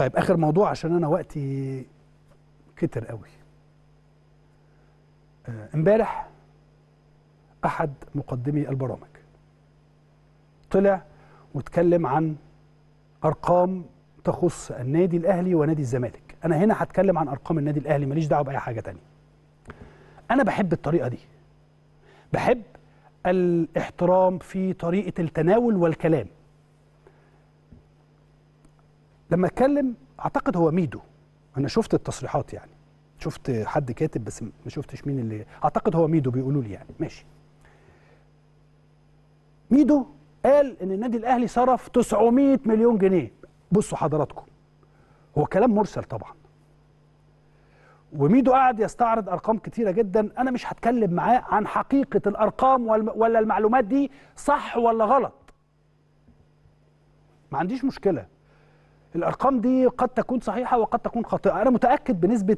طيب اخر موضوع عشان انا وقتي كتر قوي آه، امبارح احد مقدمي البرامج طلع واتكلم عن ارقام تخص النادي الاهلي ونادي الزمالك انا هنا هتكلم عن ارقام النادي الاهلي ماليش دعوه باي حاجه تانية انا بحب الطريقه دي بحب الاحترام في طريقه التناول والكلام لما اتكلم اعتقد هو ميدو انا شفت التصريحات يعني شفت حد كاتب بس ما شفتش مين اللي اعتقد هو ميدو بيقولوا لي يعني ماشي ميدو قال ان النادي الاهلي صرف 900 مليون جنيه بصوا حضراتكم هو كلام مرسل طبعا وميدو قاعد يستعرض ارقام كتيره جدا انا مش هتكلم معاه عن حقيقه الارقام ولا المعلومات دي صح ولا غلط ما عنديش مشكله الارقام دي قد تكون صحيحه وقد تكون خاطئه انا متاكد بنسبه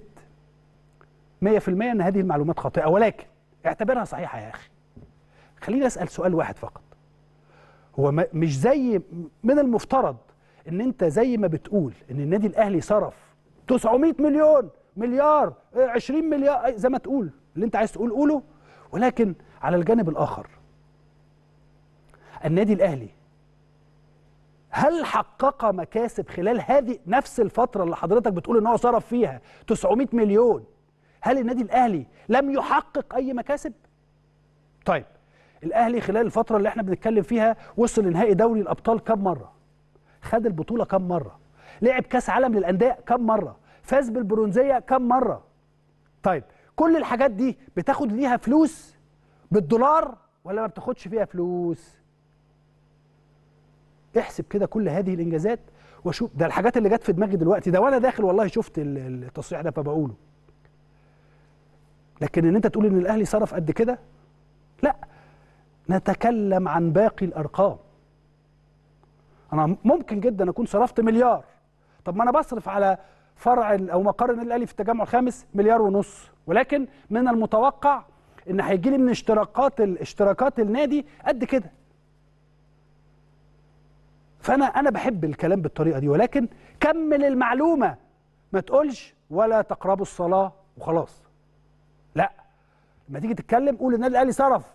100% ان هذه المعلومات خاطئه ولكن اعتبرها صحيحه يا اخي خليني اسال سؤال واحد فقط هو مش زي من المفترض ان انت زي ما بتقول ان النادي الاهلي صرف 900 مليون مليار 20 مليار زي ما تقول اللي انت عايز تقول قوله ولكن على الجانب الاخر النادي الاهلي هل حقق مكاسب خلال هذه نفس الفترة اللي حضرتك بتقول ان هو صرف فيها 900 مليون هل النادي الاهلي لم يحقق اي مكاسب؟ طيب الاهلي خلال الفترة اللي احنا بنتكلم فيها وصل لنهائي دوري الابطال كم مرة؟ خد البطولة كم مرة؟ لعب كاس عالم للاندية كم مرة؟ فاز بالبرونزية كم مرة؟ طيب كل الحاجات دي بتاخد ليها فلوس بالدولار ولا ما بتاخدش فيها فلوس؟ احسب كده كل هذه الانجازات واشوف ده الحاجات اللي جت في دماغي دلوقتي ده وانا داخل والله شفت التصريح ده فبقوله لكن ان انت تقول ان الاهلي صرف قد كده لا نتكلم عن باقي الارقام انا ممكن جدا اكون صرفت مليار طب ما انا بصرف على فرع او مقر النادي الاهلي في التجمع الخامس مليار ونص ولكن من المتوقع ان هيجي لي من اشتراكات اشتراكات النادي قد كده فانا انا بحب الكلام بالطريقه دي ولكن كمل المعلومه ما تقولش ولا تقربوا الصلاه وخلاص لا لما تيجي تتكلم قول النادي الاهلي صرف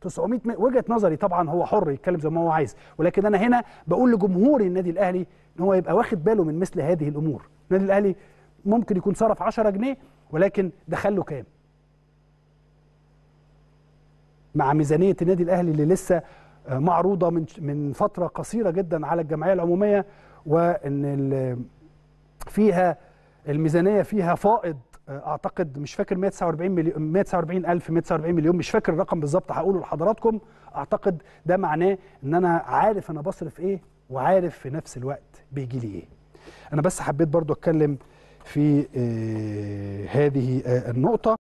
900 م... وجهه نظري طبعا هو حر يتكلم زي ما هو عايز ولكن انا هنا بقول لجمهور النادي الاهلي ان هو يبقى واخد باله من مثل هذه الامور النادي الاهلي ممكن يكون صرف 10 جنيه ولكن دخل له كام مع ميزانيه النادي الاهلي اللي لسه معروضه من من فتره قصيره جدا على الجمعيه العموميه وان فيها الميزانيه فيها فائض اعتقد مش فاكر 149 مليون 149 الف 149 مليون مش فاكر الرقم بالظبط هقوله لحضراتكم اعتقد ده معناه ان انا عارف انا بصرف ايه وعارف في نفس الوقت بيجي لي ايه انا بس حبيت برضو اتكلم في آه، هذه آه، النقطه